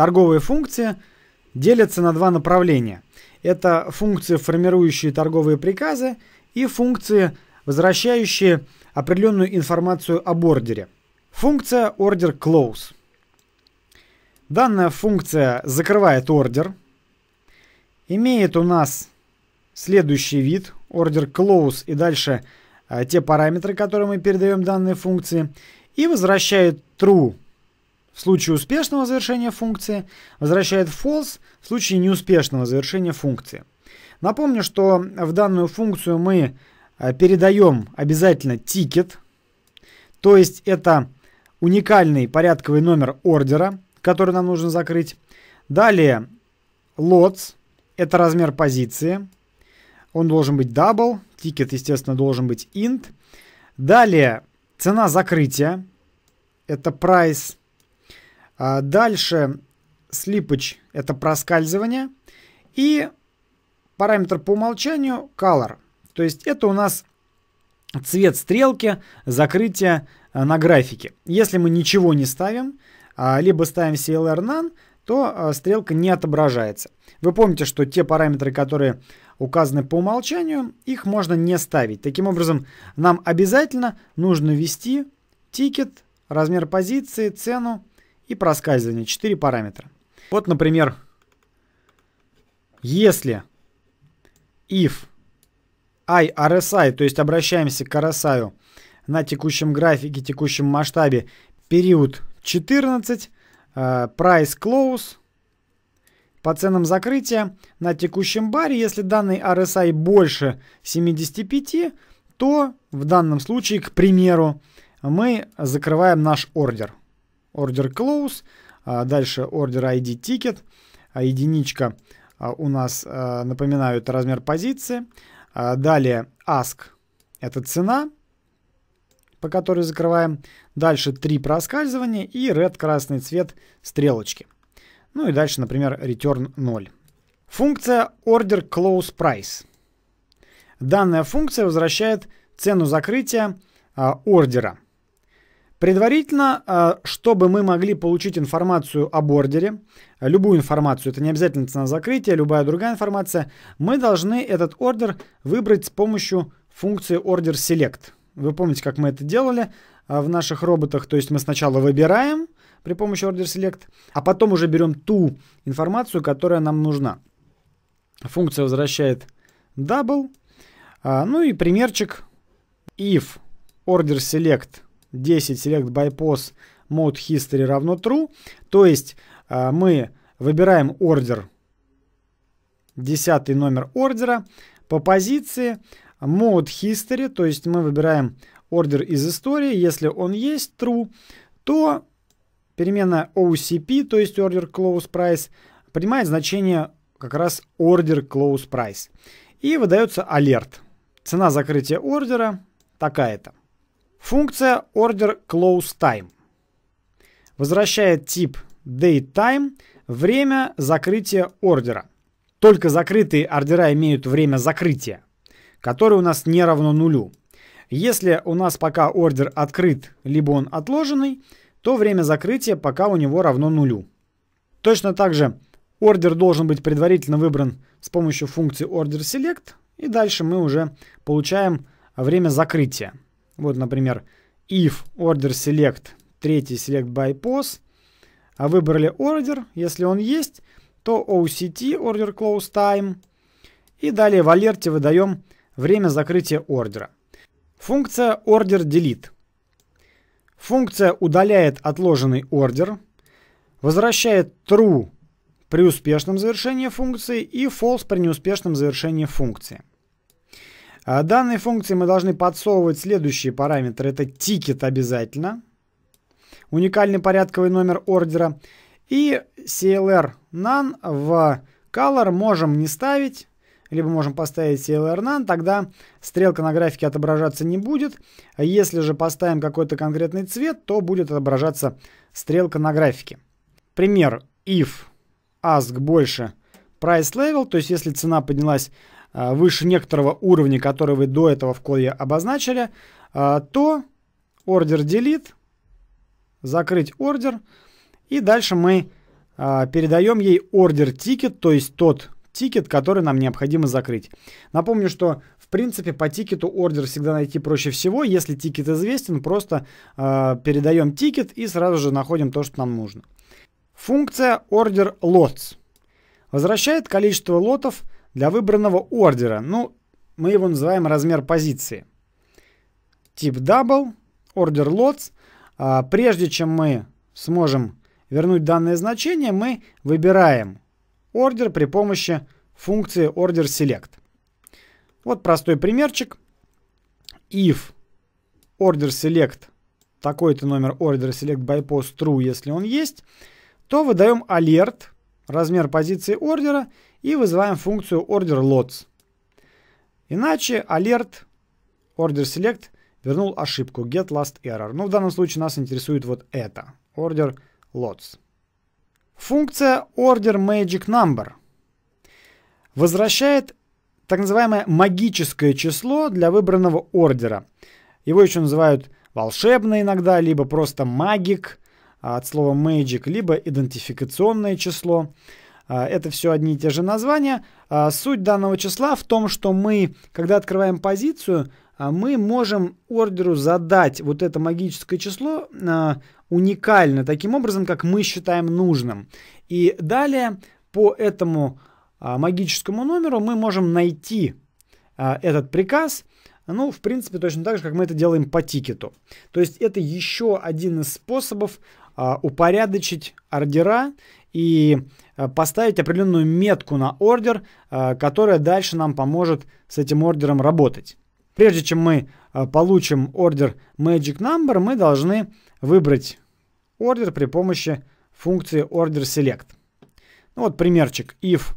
Торговые функции делятся на два направления. Это функции, формирующие торговые приказы, и функции, возвращающие определенную информацию об ордере. Функция order close. Данная функция закрывает ордер. Имеет у нас следующий вид, order close и дальше э, те параметры, которые мы передаем данной функции. И возвращает true в случае успешного завершения функции возвращает false в случае неуспешного завершения функции. Напомню, что в данную функцию мы э, передаем обязательно тикет, то есть это уникальный порядковый номер ордера, который нам нужно закрыть. Далее lots, это размер позиции, он должен быть double, тикет, естественно, должен быть int. Далее цена закрытия, это price, а дальше слипыч – это проскальзывание. И параметр по умолчанию – color. То есть это у нас цвет стрелки закрытия а, на графике. Если мы ничего не ставим, а, либо ставим CLR none, то а, стрелка не отображается. Вы помните, что те параметры, которые указаны по умолчанию, их можно не ставить. Таким образом, нам обязательно нужно ввести тикет, размер позиции, цену и проскальзывание. Четыре параметра. Вот, например, если if i RSI, то есть обращаемся к RSI на текущем графике, текущем масштабе, период 14, э, price close, по ценам закрытия на текущем баре, если данный RSI больше 75, то в данном случае, к примеру, мы закрываем наш ордер. Order Close, а дальше Order ID Ticket, а единичка а, у нас, напоминаю, это размер позиции. Далее Ask – это цена, по которой закрываем. Дальше три проскальзывания и red красный цвет стрелочки. Ну и дальше, например, return 0. Функция order close price. Данная функция возвращает цену закрытия а, ордера. Предварительно, а, чтобы мы могли получить информацию об ордере, любую информацию, это не обязательно цена закрытия, любая другая информация, мы должны этот ордер выбрать с помощью функции order select. Вы помните, как мы это делали а, в наших роботах, то есть мы сначала выбираем при помощи order select, а потом уже берем ту информацию, которая нам нужна. Функция возвращает double, а, ну и примерчик if order select – 10 select by pos mode history равно true. То есть а, мы выбираем ордер, 10 номер ордера по позиции mode history, то есть мы выбираем ордер из истории, если он есть true, то переменная OCP, то есть order close price, принимает значение как раз order close price. И выдается алерт. Цена закрытия ордера такая-то. Функция order close time возвращает тип datetime время закрытия ордера. Только закрытые ордера имеют время закрытия, которое у нас не равно нулю. Если у нас пока ордер открыт, либо он отложенный, то время закрытия пока у него равно нулю. Точно так же ордер должен быть предварительно выбран с помощью функции order select, и дальше мы уже получаем время закрытия. Вот, например, if order select, третий select by pos, а выбрали order, если он есть, то OCT, order close time, и далее в алерте выдаем время закрытия ордера. Функция order delete. Функция удаляет отложенный ордер, возвращает true при успешном завершении функции и false при неуспешном завершении функции. А Данной функции мы должны подсовывать следующие параметры. Это тикет обязательно, уникальный порядковый номер ордера. И CLR none в color можем не ставить, либо можем поставить CLR none, тогда стрелка на графике отображаться не будет. А если же поставим какой-то конкретный цвет, то будет отображаться стрелка на графике. Пример if ask больше price level, то есть если цена поднялась а, выше некоторого уровня, который вы до этого в коде обозначили, а, то ордер delete, закрыть ордер, и дальше мы а, передаем ей ордер тикет, то есть тот тикет, который нам необходимо закрыть. Напомню, что в принципе по тикету ордер всегда найти проще всего. Если тикет известен, просто передаем тикет и сразу же находим то, что нам нужно. Функция order lots возвращает количество лотов для выбранного ордера. Ну, мы его называем размер позиции. Тип double, order lots. А, прежде чем мы сможем вернуть данное значение, мы выбираем ордер при помощи функции order select. Вот простой примерчик. If order select такой-то номер order select by post true, если он есть, то выдаем alert, размер позиции ордера, и вызываем функцию order lots. Иначе alert order select вернул ошибку get last error. Но ну, в данном случае нас интересует вот это order lots. Функция order magic number возвращает так называемое магическое число для выбранного ордера. Его еще называют волшебное иногда, либо просто магик а, от слова magic, либо идентификационное число. А, это все одни и те же названия. А, суть данного числа в том, что мы, когда открываем позицию, а, мы можем ордеру задать вот это магическое число уникально, таким образом, как мы считаем нужным. И далее по этому магическому номеру мы можем найти этот приказ, ну, в принципе, точно так же, как мы это делаем по тикету. То есть это еще один из способов упорядочить ордера и Э, поставить определенную метку на ордер, э, которая дальше нам поможет с этим ордером работать. Прежде чем мы э, получим ордер Magic Number, мы должны выбрать ордер при помощи функции order select. Ну, вот примерчик. If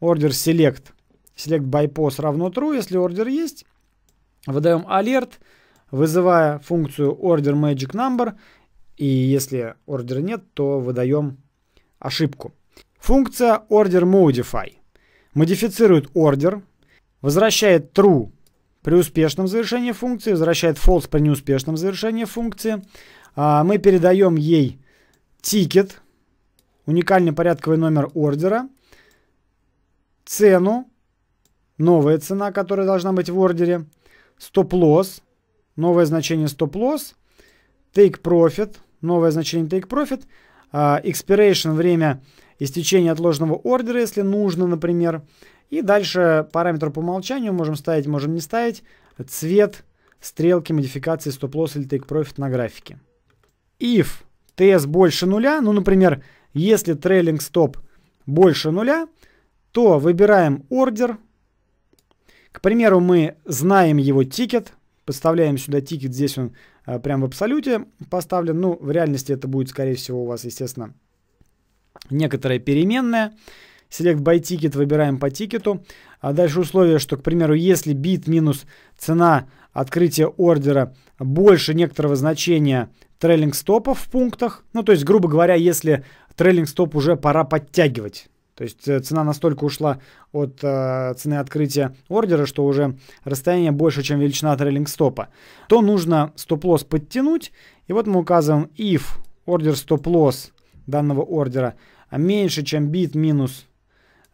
order select, select by post равно true, если ордер есть, выдаем alert, вызывая функцию order magic number, и если ордера нет, то выдаем ошибку. Функция order modify модифицирует ордер, возвращает true при успешном завершении функции, возвращает false при неуспешном завершении функции. А, мы передаем ей ticket уникальный порядковый номер ордера, цену, новая цена, которая должна быть в ордере, стоп-лосс, новое значение стоп-лосс, take profit, новое значение take profit – а, expiration – время истечения отложенного ордера, если нужно, например. И дальше параметр по умолчанию можем ставить, можем не ставить. Цвет, стрелки, модификации, стоп-лосс или take-profit на графике. If TS больше нуля, ну, например, если trailing stop больше нуля, то выбираем ордер. К примеру, мы знаем его тикет, подставляем сюда тикет, здесь он Э, прям в абсолюте поставлен. Ну, в реальности это будет, скорее всего, у вас, естественно, некоторая переменная. Select by ticket выбираем по тикету. А дальше условие, что, к примеру, если бит минус цена открытия ордера больше некоторого значения трейлинг стопа в пунктах, ну, то есть, грубо говоря, если трейлинг стоп уже пора подтягивать, то есть э, цена настолько ушла от э, цены открытия ордера, что уже расстояние больше, чем величина трейлинг-стопа, то нужно стоп-лосс подтянуть. И вот мы указываем if ордер стоп-лосс данного ордера а меньше, чем бит минус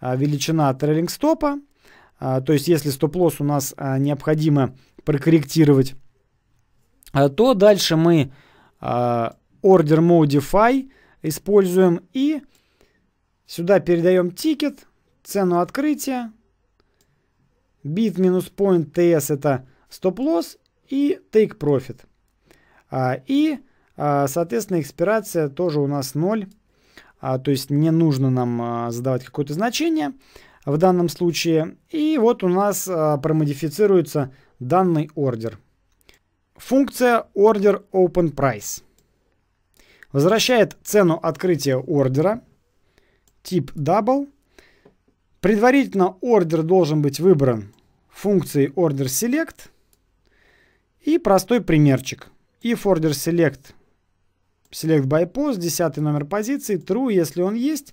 э, величина трейлинг-стопа. Э, а, то есть если стоп-лосс у нас э, необходимо прокорректировать, э, то дальше мы э, order modify используем и Сюда передаем тикет, цену открытия. Bit минус point TS это стоп-лосс и take profit. А, и, а, соответственно, экспирация тоже у нас 0. А, то есть не нужно нам задавать какое-то значение в данном случае. И вот у нас промодифицируется данный ордер. Функция order open price возвращает цену открытия ордера – тип double. Предварительно ордер должен быть выбран функцией order select. И простой примерчик. If order select select by post, 10 номер позиции, true, если он есть,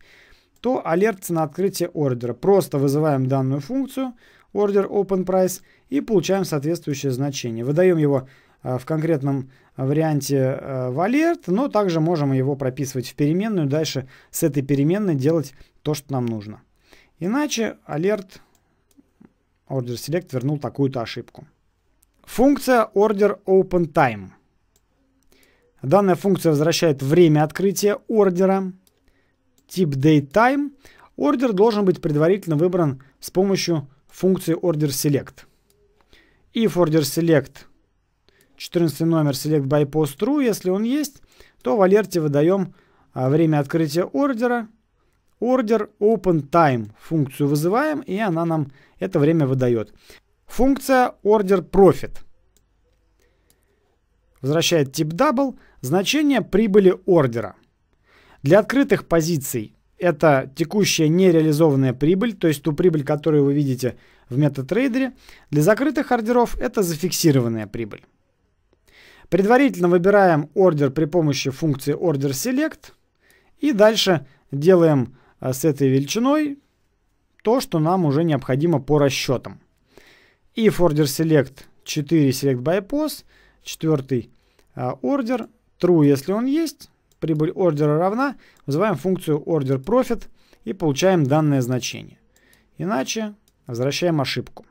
то alert на открытие ордера. Просто вызываем данную функцию order open price и получаем соответствующее значение. Выдаем его Э, в конкретном варианте э, в валет, но также можем его прописывать в переменную, дальше с этой переменной делать то, что нам нужно. Иначе alert order select вернул такую-то ошибку. Функция order open time. Данная функция возвращает время открытия ордера, тип date time. Ордер должен быть предварительно выбран с помощью функции order select. If order select 14 номер Select by Post True, если он есть, то в алерте выдаем а, время открытия ордера, ордер Open Time функцию вызываем, и она нам это время выдает. Функция Order Profit возвращает тип Double значение прибыли ордера. Для открытых позиций это текущая нереализованная прибыль, то есть ту прибыль, которую вы видите в MetaTrader. Для закрытых ордеров это зафиксированная прибыль. Предварительно выбираем ордер при помощи функции order select и дальше делаем а, с этой величиной то, что нам уже необходимо по расчетам. И order select 4 select by pos, четвертый ордер, а, true, если он есть, прибыль ордера равна, вызываем функцию order profit и получаем данное значение. Иначе возвращаем ошибку.